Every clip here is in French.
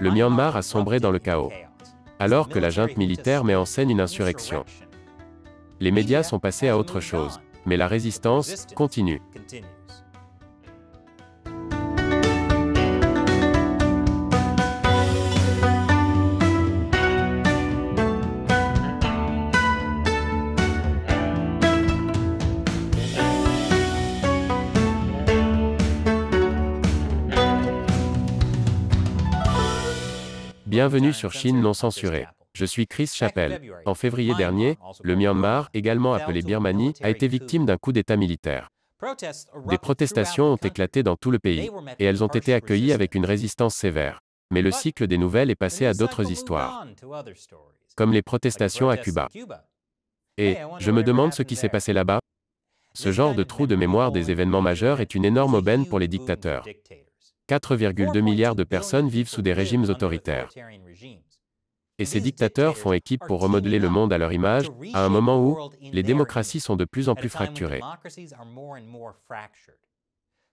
le Myanmar a sombré dans le chaos. Alors que la junte militaire met en scène une insurrection. Les médias sont passés à autre chose, mais la résistance continue. Bienvenue sur Chine non censurée. Je suis Chris Chappelle. En février dernier, le Myanmar, également appelé Birmanie, a été victime d'un coup d'État militaire. Des protestations ont éclaté dans tout le pays, et elles ont été accueillies avec une résistance sévère. Mais le cycle des nouvelles est passé à d'autres histoires, comme les protestations à Cuba. Et, je me demande ce qui s'est passé là-bas. Ce genre de trou de mémoire des événements majeurs est une énorme aubaine pour les dictateurs. 4,2 milliards de personnes vivent sous des régimes autoritaires. Et ces dictateurs font équipe pour remodeler le monde à leur image, à un moment où les démocraties sont de plus en plus fracturées.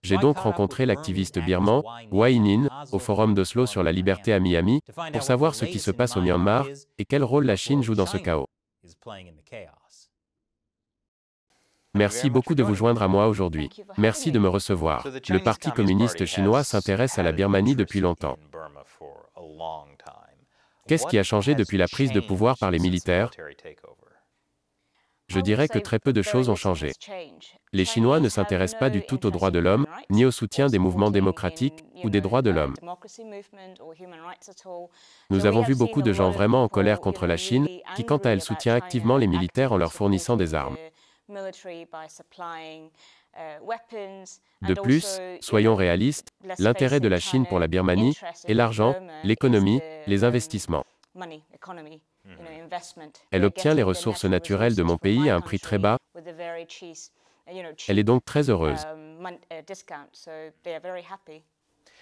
J'ai donc rencontré l'activiste birman, Wai-Nin, au Forum d'Oslo sur la liberté à Miami, pour savoir ce qui se passe au Myanmar et quel rôle la Chine joue dans ce chaos. Merci beaucoup de vous joindre à moi aujourd'hui. Merci de me recevoir. Le Parti communiste chinois s'intéresse à la Birmanie depuis longtemps. Qu'est-ce qui a changé depuis la prise de pouvoir par les militaires Je dirais que très peu de choses ont changé. Les Chinois ne s'intéressent pas du tout aux droits de l'homme, ni au soutien des mouvements démocratiques ou des droits de l'homme. Nous avons vu beaucoup de gens vraiment en colère contre la Chine, qui quant à elle soutient activement les militaires en leur fournissant des armes. Uh, de plus, soyons réalistes, l'intérêt de la Chine pour la Birmanie est l'argent, l'économie, um, les investissements. Mhm. Elle obtient les ressources naturelles de mon pays à un prix très bas. Uh, Elle est donc très heureuse. Um, uh,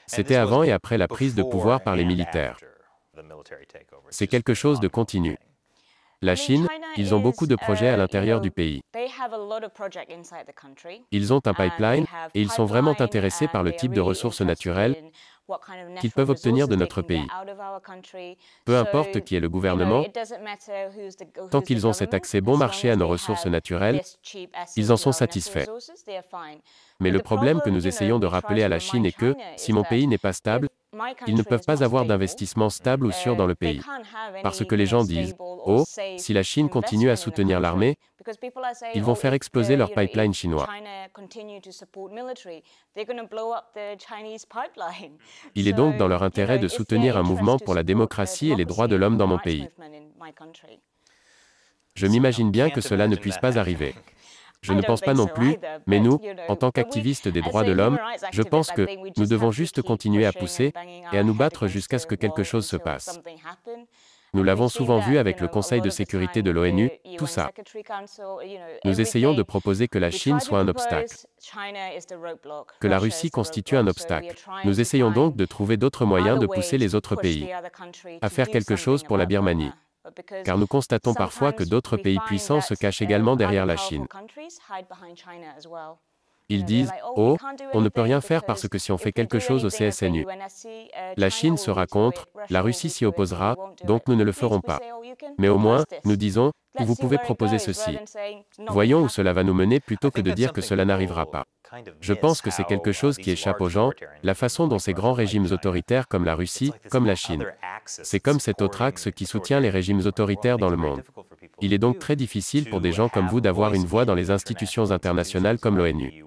C'était avant et après la prise de pouvoir par les militaires. C'est quelque chose de continu. La Chine, ils ont beaucoup de projets à uh, l'intérieur du pays. Ils ont un pipeline et ils sont vraiment intéressés par le type de ressources naturelles qu'ils peuvent obtenir de notre pays. Peu importe qui est le gouvernement, tant qu'ils ont cet accès bon marché à nos ressources naturelles, ils en sont satisfaits. Mais le problème que nous essayons de rappeler à la Chine est que, si mon pays n'est pas stable, ils ne peuvent pas avoir d'investissement stable ou sûr dans le pays. Parce que les gens disent, oh, si la Chine continue à soutenir l'armée, ils vont oh, faire exploser leur pipeline chinois. Il est donc dans leur intérêt de soutenir un mouvement pour la démocratie et les droits de l'homme dans mon pays. Je m'imagine bien que cela ne puisse pas arriver. Je ne pense pas non plus, mais nous, en tant qu'activistes des droits de l'homme, je pense que nous devons juste continuer à pousser et à nous battre jusqu'à ce que quelque chose se passe. Nous l'avons souvent vu avec le Conseil de sécurité de l'ONU, tout ça. Nous essayons de proposer que la Chine soit un obstacle, que la Russie constitue un obstacle. Nous essayons donc de trouver d'autres moyens de pousser les autres pays à faire quelque chose pour la Birmanie car nous constatons parfois que d'autres pays puissants se cachent également derrière la Chine. Ils disent, oh, oh on ne peut rien faire parce que si on fait quelque chose au CSNU, uh, la Chine sera contre, la Russie s'y opposera, donc nous ne le ferons oh, pas. Mais au moins, nous disons, vous pouvez proposer ceci. Voyons où cela va nous mener plutôt que de dire que cela n'arrivera pas. Je pense que c'est quelque chose qui échappe aux gens, la façon dont ces grands régimes autoritaires comme la Russie, comme la Chine, c'est comme cet autre axe qui soutient les régimes autoritaires dans le monde. Il est donc très difficile pour des gens comme vous d'avoir une voix dans les institutions internationales comme l'ONU.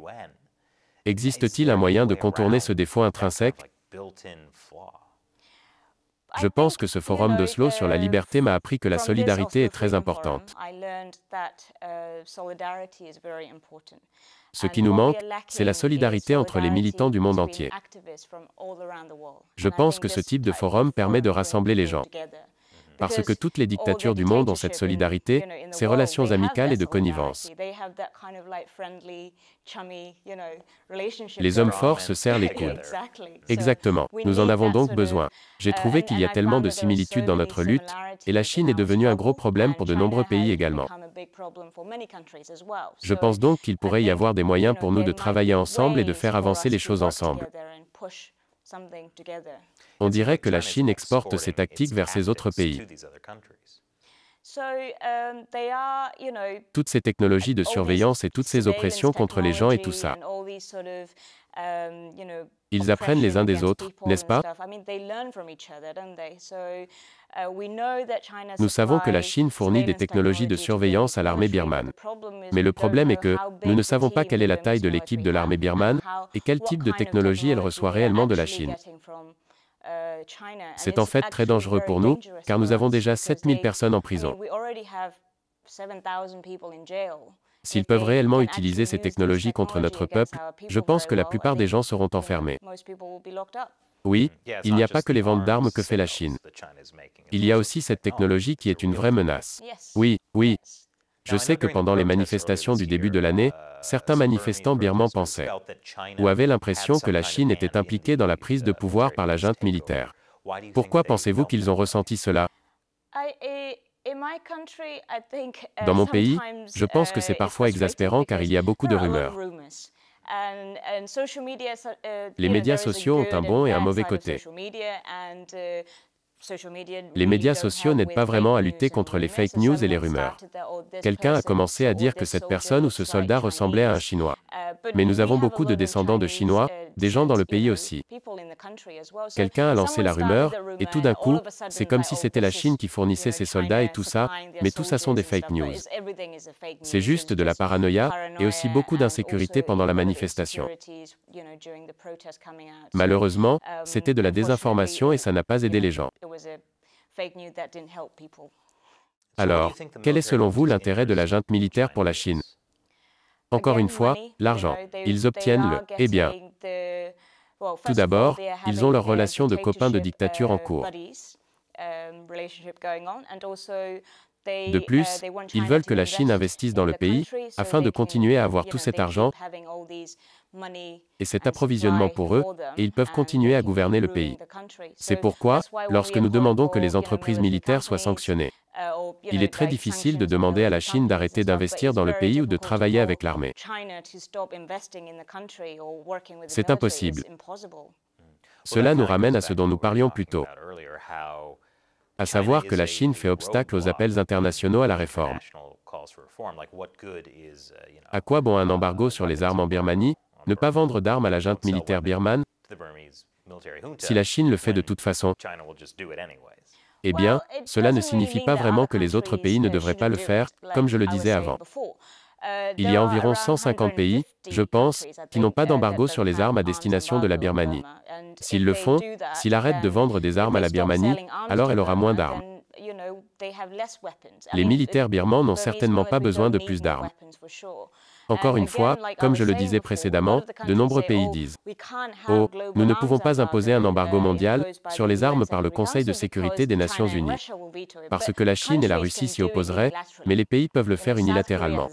Existe-t-il un moyen de contourner ce défaut intrinsèque je pense que ce forum d'Oslo sur la uh, liberté m'a appris que la solidarité est très importante. Uh, ce qui nous manque, c'est la solidarité entre les militants du monde entier. Je pense que ce type de forum permet de rassembler les gens parce que toutes les dictatures du monde ont cette solidarité, ces relations amicales et de connivence. Les hommes forts se serrent les coudes. Exactement. Nous en avons donc besoin. J'ai uh, trouvé qu'il y a tellement de similitudes dans notre lutte, et la Chine est devenue un gros problème pour de nombreux pays également. Je pense donc qu'il pourrait y avoir des moyens pour nous de travailler ensemble et de faire avancer les choses ensemble. On dirait que la Chine exporte ses tactiques vers ces autres pays. Um, toutes ces technologies de surveillance et toutes ces oppressions contre les gens et tout ça. Um, Ils apprennent les uns des autres, n'est-ce pas uh, Nous savons que la Chine fournit des technologies de surveillance à l'armée birmane. Mais le problème est que nous ne savons pas quelle est la taille de l'équipe de l'armée birmane et quel type de technologie elle reçoit réellement de la Chine. Uh, C'est en fait très dangereux pour nous, car nous avons déjà 7000 personnes en prison. S'ils peuvent réellement utiliser ces technologies contre notre peuple, euh, je pense que la plupart des gens seront enfermés. Oui, il n'y a pas que les ventes d'armes que fait la Chine. Il y a aussi cette technologie qui est une vraie menace. Oui, oui. Je sais que pendant les manifestations du début de l'année, uh, certains manifestants birmans pensaient ou avaient l'impression que la Chine était impliquée dans la prise de pouvoir par la junte militaire. Pourquoi pensez-vous qu'ils ont ressenti cela Uh, Dans mon pays, je pense que c'est uh, parfois exaspérant car il y a beaucoup de rumeurs. Uh, les médias sociaux ont un bon et un mauvais côté. Les médias sociaux n'aident pas vraiment à lutter contre les fake news et les rumeurs. Quelqu'un a commencé à dire que cette personne ou ce soldat ressemblait à un Chinois. Mais nous avons beaucoup de descendants de Chinois, des gens dans le pays aussi. Quelqu'un a lancé la rumeur, et tout d'un coup, c'est comme si c'était la Chine qui fournissait ses soldats et tout ça, mais tout ça sont des fake news. C'est juste de la paranoïa, et aussi beaucoup d'insécurité pendant la manifestation. Malheureusement, um, c'était de la désinformation et ça n'a pas aidé les gens. Alors, quel est selon vous l'intérêt de la junte militaire pour la Chine Encore une fois, l'argent. Ils obtiennent le, eh bien, euh, tout d'abord, ils ont leur relation de copains de dictature en uh, cours. Um, de uh, plus, ils veulent que la Chine investisse dans le pays afin de continuer à avoir tout cet argent et cet approvisionnement pour eux, et ils peuvent continuer à gouverner le pays. C'est pourquoi, lorsque nous demandons que les entreprises militaires soient sanctionnées, euh, Il est très difficile de demander à la Chine d'arrêter d'investir dans le pays ou de travailler avec l'armée. C'est impossible. Cela nous ramène à ce dont nous parlions plus tôt, à savoir que la Chine fait obstacle aux appels internationaux à la réforme. Uh, à quoi bon un uh, embargo sur les armes en Birmanie, ne pas vendre d'armes à la junte militaire birmane Si la Chine le fait de toute façon, eh bien, cela ne signifie pas vraiment que les autres pays ne devraient pas le faire, comme je le disais avant. Uh, Il y a environ 150 pays, je pense, qui n'ont pas d'embargo sur les armes à destination de la Birmanie. S'ils le font, s'ils arrêtent de vendre des armes à la Birmanie, alors elle aura moins d'armes. Les militaires birmans n'ont certainement pas besoin de plus d'armes. Encore une fois, comme je le disais précédemment, de nombreux oh, pays disent ⁇ Oh, nous ne pouvons pas imposer un embargo mondial sur les armes par le Conseil de sécurité des Nations Unies, parce que la Chine et la Russie s'y opposeraient, mais les pays peuvent le faire unilatéralement.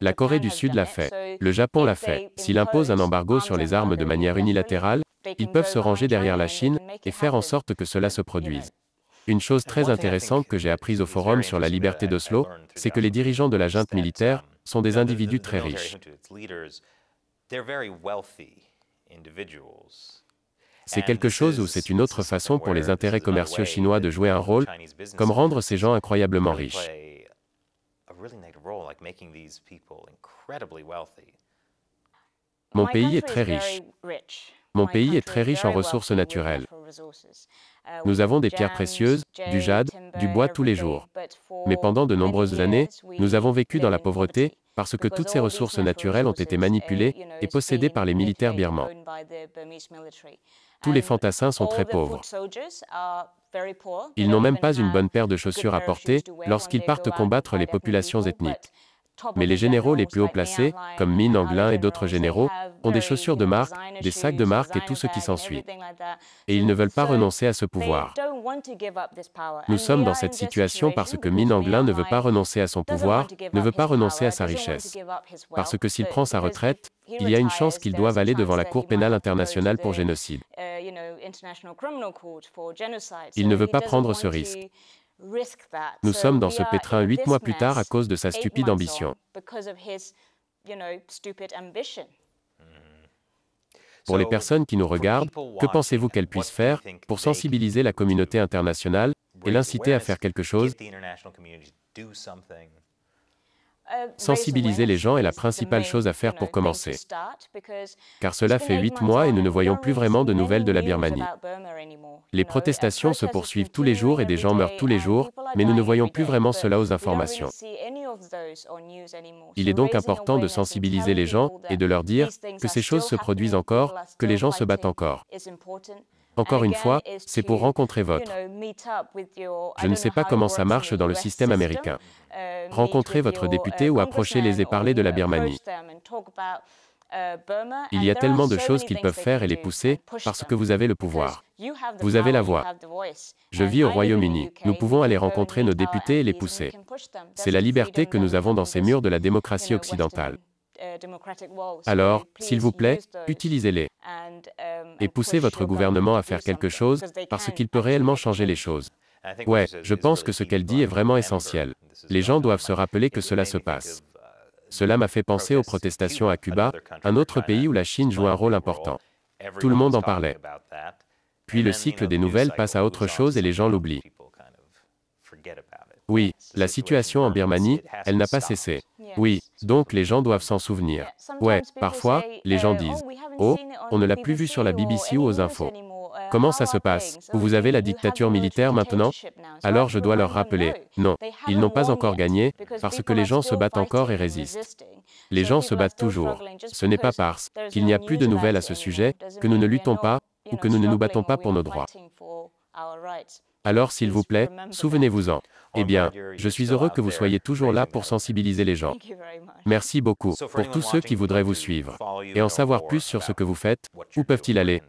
La Corée du Sud l'a fait, le Japon l'a fait. S'il impose un embargo sur les armes de manière unilatérale, ils peuvent se ranger derrière la Chine et faire en sorte que cela se produise. Une chose très intéressante que j'ai apprise au forum sur la liberté d'Oslo, c'est que les dirigeants de la junte militaire sont des individus très riches. C'est quelque chose où c'est une autre façon pour les intérêts commerciaux chinois de jouer un rôle, comme rendre ces gens incroyablement riches. Mon pays est très riche. Mon pays est très riche en ressources naturelles. Uh, nous avons des pierres précieuses, du jade, du bois tous les jours. Mais pendant de nombreuses années, nous avons vécu dans la pauvreté, parce que toutes ces ressources naturelles ont été uh, manipulées et possédées par les militaires birmans. Tous les fantassins sont très pauvres. Ils n'ont même pas une bonne paire de chaussures à porter lorsqu'ils partent combattre les populations ethniques. Mais les généraux les plus haut placés, comme Min Anglin et d'autres généraux, ont des chaussures de marque, des sacs de marque et tout ce qui s'ensuit. Et ils ne veulent pas renoncer à ce pouvoir. Nous sommes dans cette situation parce que Min Anglin ne veut pas renoncer à son pouvoir, ne veut pas renoncer à sa richesse. Parce que s'il prend sa retraite, il y a une chance qu'il doive aller devant la Cour pénale internationale pour génocide. Il ne veut pas prendre ce risque. Nous sommes dans ce pétrin huit mois plus tard à cause de sa stupide ambition. Pour les personnes qui nous regardent, que pensez-vous qu'elles puissent faire pour sensibiliser la communauté internationale et l'inciter à faire quelque chose euh, sensibiliser les gens est la principale chose à faire pour commencer, car cela fait huit mois et nous ne voyons plus vraiment de nouvelles de la Birmanie. Les protestations se poursuivent tous les jours et des gens meurent tous les jours, mais nous ne voyons plus vraiment cela aux informations. Il est donc important de sensibiliser les gens et de leur dire que ces choses se produisent encore, que les gens se battent encore. Encore une fois, c'est pour rencontrer votre. Je ne sais pas comment ça marche dans le système américain. Euh, rencontrer votre député euh, ou approchez-les et parler de la Birmanie. Uh, Il y a tellement de choses qu'ils peuvent faire et les pousser, parce que vous avez le pouvoir. Vous avez la voix. Je vis au Royaume-Uni. Nous pouvons aller rencontrer nos députés et les pousser. C'est la liberté que nous avons dans ces murs de la démocratie occidentale. Euh, Alors, s'il vous plaît, utilisez-les um, et poussez votre gouvernement à faire quelque chose parce qu'il peut réellement changer les choses. Ouais, je pense que ce qu'elle dit est vraiment essentiel. Les gens doivent se rappeler que cela se passe. Uh, cela m'a fait penser aux protestations à Cuba, un autre pays où la Chine joue un rôle important. Tout le monde en parlait. Puis le cycle des nouvelles passe à autre chose et les gens l'oublient. Oui, la situation en Birmanie, elle n'a pas cessé. Oui, donc les gens doivent s'en souvenir. Ouais, parfois, les gens oh, disent, oh, on ne l'a plus vu sur la BBC ou aux infos. Uh, Comment ça se passe Vous avez la dictature militaire maintenant Alors je dois leur rappeler, non, ils n'ont pas encore gagné, parce que les gens se battent encore et résistent. Les gens se battent toujours. Ce n'est pas parce qu'il n'y a plus de nouvelles à ce sujet que nous ne luttons pas ou que nous ne nous battons pas pour nos droits. Alors s'il vous plaît, souvenez-vous-en. Eh bien, je suis heureux que vous soyez toujours là pour sensibiliser les gens. Merci beaucoup pour tous ceux qui voudraient vous suivre et en savoir plus sur ce que vous faites. Où peuvent-ils aller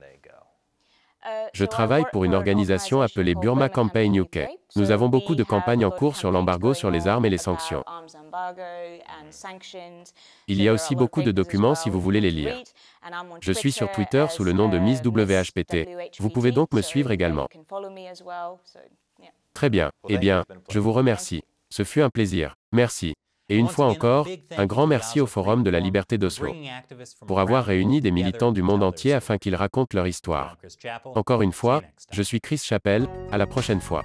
euh, je travaille pour une organisation appelée Burma Campaign UK. Nous avons beaucoup de campagnes en cours sur l'embargo sur les armes et les sanctions. Il y a aussi beaucoup de documents si vous voulez les lire. Je suis sur Twitter sous le nom de Miss WHPT. Vous pouvez donc me suivre également. Très bien. Eh bien, je vous remercie. Ce fut un plaisir. Merci. Et une fois encore, un grand merci au Forum de la liberté d'Oslo pour avoir réuni des militants du monde entier afin qu'ils racontent leur histoire. Encore une fois, je suis Chris Chappelle, à la prochaine fois.